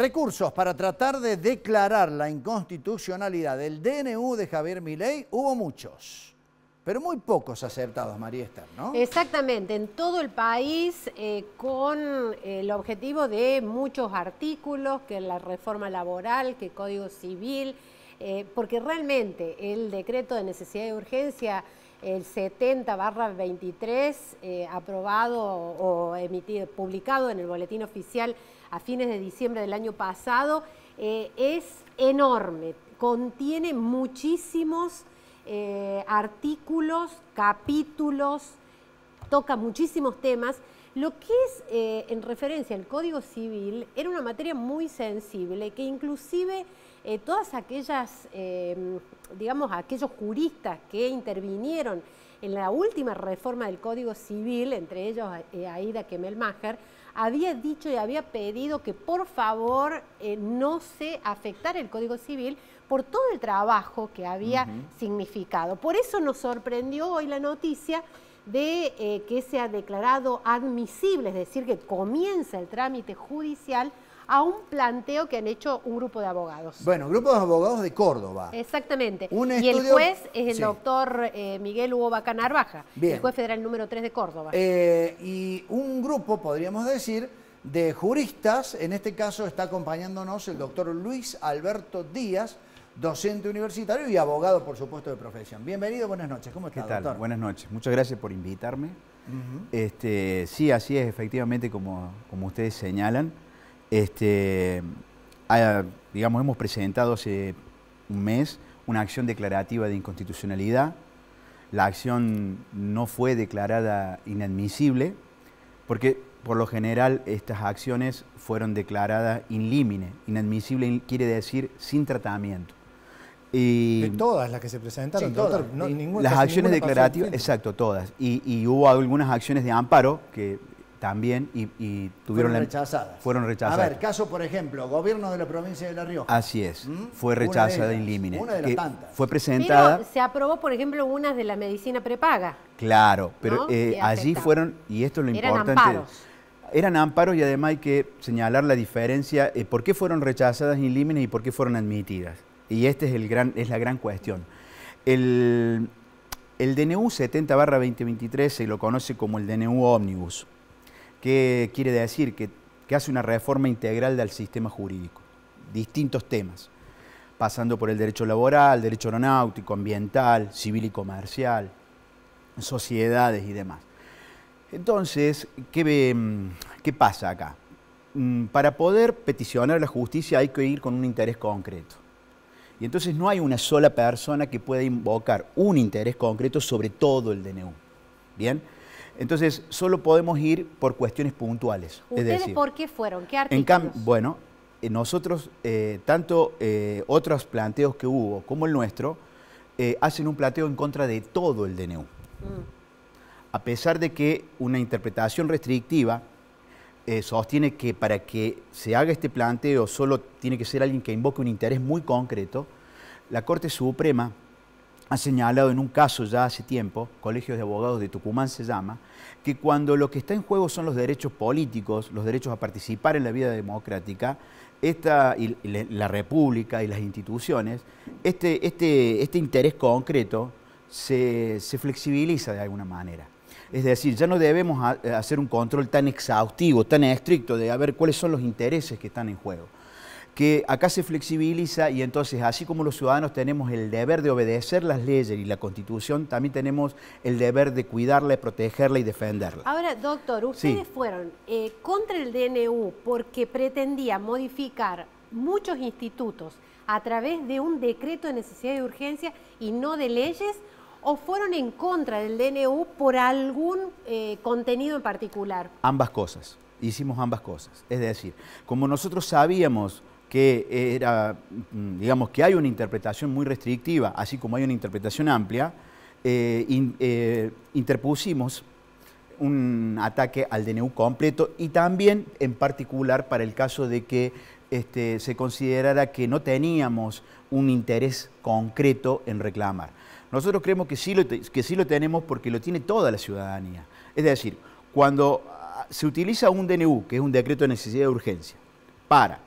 Recursos para tratar de declarar la inconstitucionalidad del DNU de Javier Milei hubo muchos. Pero muy pocos acertados, María Esther, ¿no? Exactamente, en todo el país eh, con el objetivo de muchos artículos, que la reforma laboral, que Código Civil, eh, porque realmente el decreto de necesidad y urgencia, el 70 barra 23, eh, aprobado o emitido, publicado en el Boletín Oficial a fines de diciembre del año pasado, eh, es enorme, contiene muchísimos eh, artículos, capítulos, toca muchísimos temas. Lo que es eh, en referencia al Código Civil era una materia muy sensible que inclusive todas aquellas, em, digamos, aquellos juristas que intervinieron en la última reforma del Código Civil, entre ellos Aida Kemelmacher, había dicho y había pedido que por favor eh, no se afectara el Código Civil por todo el trabajo que había significado. Por eso nos sorprendió hoy la noticia de eh, que se ha declarado admisible, es decir, que comienza el trámite judicial a un planteo que han hecho un grupo de abogados. Bueno, grupo de abogados de Córdoba. Exactamente. y el juez es el doctor eh, Miguel Hugo Baca el juez federal número 3 de Córdoba. Eh, y un grupo, podríamos decir, de juristas, en este caso está acompañándonos el doctor Luis Alberto Díaz, docente universitario y abogado, por supuesto, de profesión. Bienvenido, buenas noches. ¿Cómo está, Buenas noches. Muchas gracias por invitarme. este, sí, así es, efectivamente, como, como ustedes señalan. Este, digamos, hemos presentado hace un mes una acción declarativa de inconstitucionalidad. La acción no fue declarada inadmisible porque por lo general estas acciones fueron declaradas in limine. Inadmisible quiere decir sin tratamiento. Y de todas las que se presentaron, todas las acciones declarativas, exacto, todas. y, hubo algunas acciones de amparo que también y, tuvieron fueron em- rechazadas. Fueron rechazadas. A ver, caso por ejemplo, gobierno de la provincia de La Rioja. Así es, ¿Mm? fue rechazada en limine. Una de las tantas. Fue presentada. se aprobó, por ejemplo, una de la medicina prepaga. Claro, pero eh, allí fueron, y esto es lo Eran importante. Amparos. Eran amparos y además hay que señalar la diferencia, eh, por qué fueron rechazadas en limine y por qué fueron admitidas. Y esta es, es la gran cuestión. El, el DNU 70 2023 se lo conoce como el DNU Omnibus. ¿Qué quiere decir? Que, hace una reforma integral del sistema jurídico, distintos temas, pasando por el derecho laboral, derecho aeronáutico, ambiental, civil y comercial, sociedades y demás. Entonces, ¿qué, mm, pasa acá? Mm, para poder peticionar la justicia hay que ir con un interés concreto. Y entonces no hay una sola persona que pueda invocar un interés concreto sobre todo el DNU. ¿Bien? Entonces, solo podemos ir por cuestiones puntuales. ¿Ustedes por qué fueron? ¿Qué artículos? bueno, eh, nosotros, eh, tanto eh, otros planteos que hubo como el nuestro, hacen un planteo en contra de todo el DNU. Mm. A pesar de que una interpretación restrictiva sostiene que para que se haga este planteo solo tiene que ser alguien que invoque un interés muy concreto, la Corte Suprema ha señalado en un caso ya hace tiempo, Colegios de Abogados de Tucumán se llama, que cuando lo que está en juego son los derechos políticos, los derechos a participar en la vida democrática, esta, la República y las instituciones, este, este, este, interés concreto se, se flexibiliza de alguna manera. Es decir, ya no debemos hacer un control tan exhaustivo, tan estricto de a ver cuáles son los intereses que están en juego que acá se flexibiliza y entonces así como los ciudadanos tenemos el deber de obedecer las leyes y la constitución, también tenemos el deber de cuidarla, protegerla y defenderla. Ahora, doctor, ustedes fueron eh, contra el DNU porque pretendía modificar muchos institutos a través de un decreto de necesidad y urgencia y no de leyes o fueron en contra del DNU por algún eh, contenido en particular? Ambas cosas, hicimos ambas cosas. Es decir, como nosotros sabíamos que era, mm, digamos, que hay una interpretación muy restrictiva, así como hay una interpretación amplia, eh, eh, interpusimos un ataque al DNU completo y también en particular para el caso de que este, se considerara que no teníamos un interés concreto en reclamar. Nosotros creemos que sí, lo, que sí lo tenemos porque lo tiene toda la ciudadanía. Es decir, cuando ah, se utiliza un DNU, que es un decreto de necesidad de urgencia, para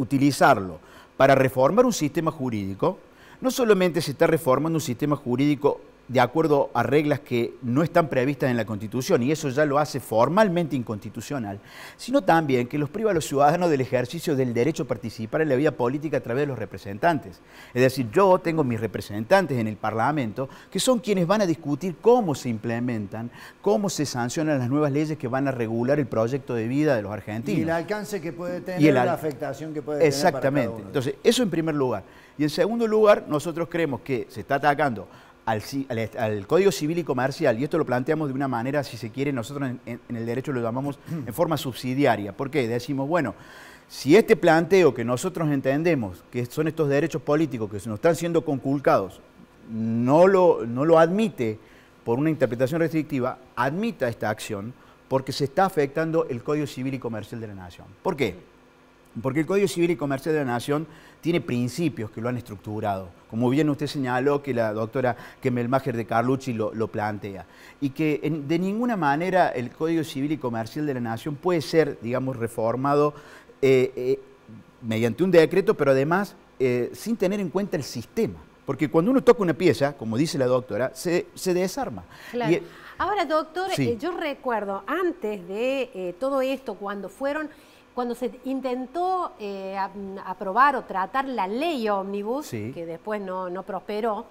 utilizarlo para reformar un sistema jurídico, no solamente se está reformando un sistema jurídico de acuerdo a reglas que no están previstas en la Constitución, y eso ya lo hace formalmente inconstitucional, sino también que los priva a los ciudadanos del ejercicio del derecho a participar en la vida política a través de los representantes. Es decir, yo tengo mis representantes en el Parlamento, que son quienes van a discutir cómo se implementan, cómo se sancionan las nuevas leyes que van a regular el proyecto de vida de los argentinos. Y el alcance que puede tener, y la afectación que puede Exactamente. tener. Exactamente. Entonces, eso en primer lugar. Y en segundo lugar, nosotros creemos que se está atacando al, Código Civil y Comercial, y esto lo planteamos de una manera, si se quiere, nosotros en, el derecho lo llamamos en forma subsidiaria. ¿Por qué? Decimos, bueno, si este planteo que nosotros entendemos, que son estos derechos políticos que nos están siendo conculcados, no lo, no lo admite por una interpretación restrictiva, admita esta acción porque se está afectando el Código Civil y Comercial de la Nación. ¿Por qué? Porque el Código Civil y Comercial de la Nación tiene principios que lo han estructurado, como bien usted señaló que la doctora Máger de Carlucci lo, plantea, y que de ninguna manera el Código Civil y Comercial de la Nación puede ser, digamos, reformado eh, eh, mediante un decreto, pero además eh, sin tener en cuenta el sistema. Porque cuando uno toca una pieza, como dice la doctora, se, desarma. Claro. Ahora, doctor, yo recuerdo antes de todo esto, cuando fueron cuando se intentó eh, aprobar o tratar la ley ómnibus, que después no, prosperó,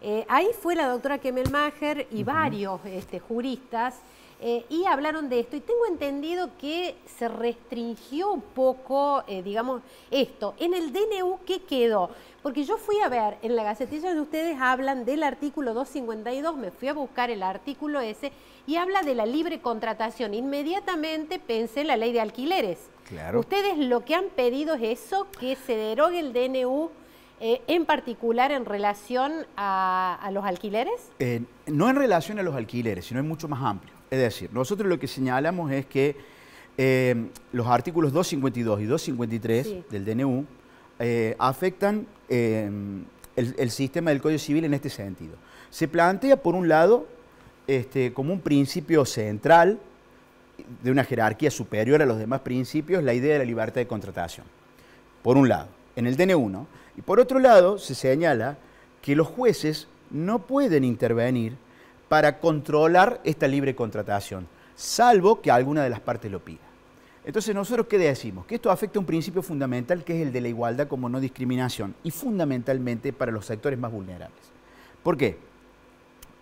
eh, ahí fue la doctora Kemelmacher y varios este, juristas eh, y hablaron de esto. Y tengo entendido que se restringió un poco, digamos, esto. En el DNU, ¿qué quedó? Porque yo fui a ver, en la gacetilla de ustedes hablan del artículo 252, me fui a buscar el artículo ese, y habla de la libre contratación. Inmediatamente pensé en la ley de alquileres Ustedes lo que han pedido es eso, que se derogue el DNU eh, en particular en relación a, los alquileres. no en relación a los alquileres, sino es mucho más amplio. Es decir, nosotros lo que señalamos es que em, los artículos 252 y 253 del DNU eh, afectan em, el, sistema del Código Civil en este sentido. Se plantea, por un lado, este, como un principio central de una jerarquía superior a los demás principios la idea de la libertad de contratación, por un lado, en el DN1, y por otro lado se señala que los jueces no pueden intervenir para controlar esta libre contratación, salvo que alguna de las partes lo pida. Entonces, ¿nosotros qué decimos? Que esto afecta a un principio fundamental que es el de la igualdad como no discriminación y fundamentalmente para los sectores más vulnerables. ¿Por qué?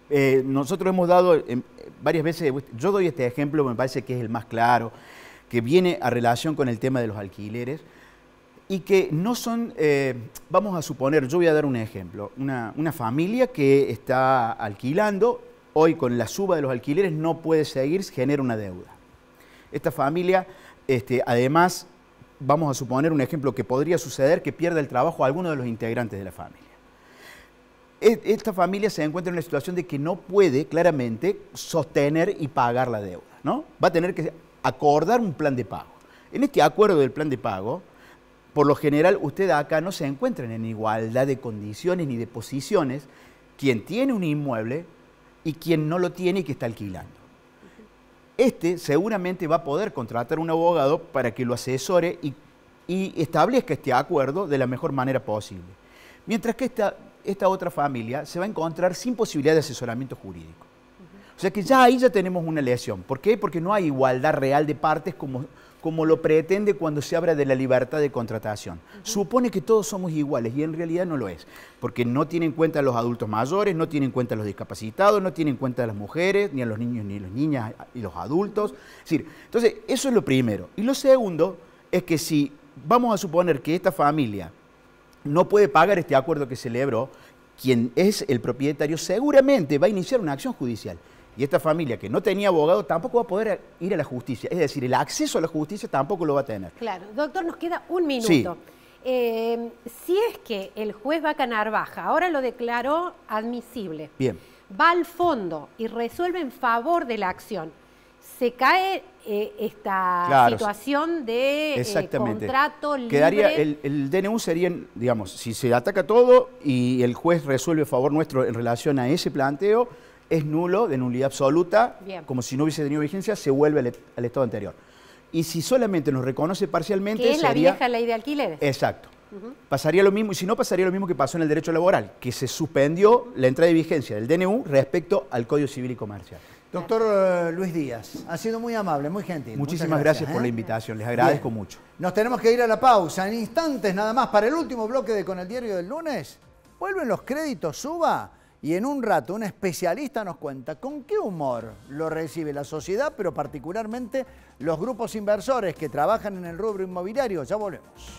Eh, nosotros hemos dado eh, em, varias veces, yo doy este ejemplo, me parece que es el más claro, que viene a relación con el tema de los alquileres y que no son, eh, vamos a suponer, yo voy a dar un ejemplo, una, familia que está alquilando, hoy con la suba de los alquileres no puede seguir, genera una deuda. Esta familia, este, además, vamos a suponer un ejemplo que podría suceder, que pierda el trabajo a alguno de los integrantes de la familia. E, esta familia se encuentra en una situación de que no puede claramente sostener y pagar la deuda, ¿no? Va a tener que acordar un plan de pago. En este acuerdo del plan de pago, por lo general usted acá no se encuentran en igualdad de condiciones ni de posiciones quien tiene un inmueble y quien no lo tiene y que está alquilando. Este seguramente va a poder contratar un abogado para que lo asesore y, y establezca este acuerdo de la mejor manera posible. Mientras que esta esta otra familia se va a encontrar sin posibilidad de asesoramiento jurídico. O sea que ya ahí ya tenemos una lesión. ¿Por qué? Porque no hay igualdad real de partes como, lo pretende cuando se habla de la libertad de contratación. Supone que todos somos iguales y en realidad no lo es, porque no tiene en cuenta a los adultos mayores, no tiene en cuenta a los discapacitados, no tiene en cuenta a las mujeres, ni a los niños, ni a las niñas y los adultos. entonces, eso es lo primero. Y lo segundo es que si vamos a suponer que esta familia no puede pagar este acuerdo que celebró, quien es el propietario seguramente va a iniciar una acción judicial. Y esta familia que no tenía abogado tampoco va a poder ir a la justicia. Es decir, el acceso a la justicia tampoco lo va a tener. Claro, doctor, nos queda un minuto. Eh, si es que el juez va a Narvaja, ahora lo declaró admisible, Bien. va al fondo y resuelve en favor de la acción, se cae eh, esta situación de eh, contrato libre. Quedaría, el, DNU sería, digamos, si se ataca todo y el juez resuelve a favor nuestro en relación a ese planteo, es nulo, de nulidad absoluta, como si no hubiese tenido vigencia, se vuelve al, estado anterior. Y si solamente nos reconoce parcialmente... es la vieja ley de alquileres. Exacto. Pasaría lo mismo, y si no, pasaría lo mismo que pasó en el derecho laboral, que se suspendió la entrada de vigencia del DNU respecto al Código Civil y Comercial. Doctor eh, Luis Díaz, ha sido muy amable, muy gentil. Muchísimas gracias, por la ¿eh? invitación, les agradezco mucho. Nos tenemos que ir a la pausa, en instantes nada más, para el último bloque de Con el Diario del Lunes. Vuelven los créditos, suba, y en un rato un especialista nos cuenta con qué humor lo recibe la sociedad, pero particularmente los grupos inversores que trabajan en el rubro inmobiliario. Ya volvemos.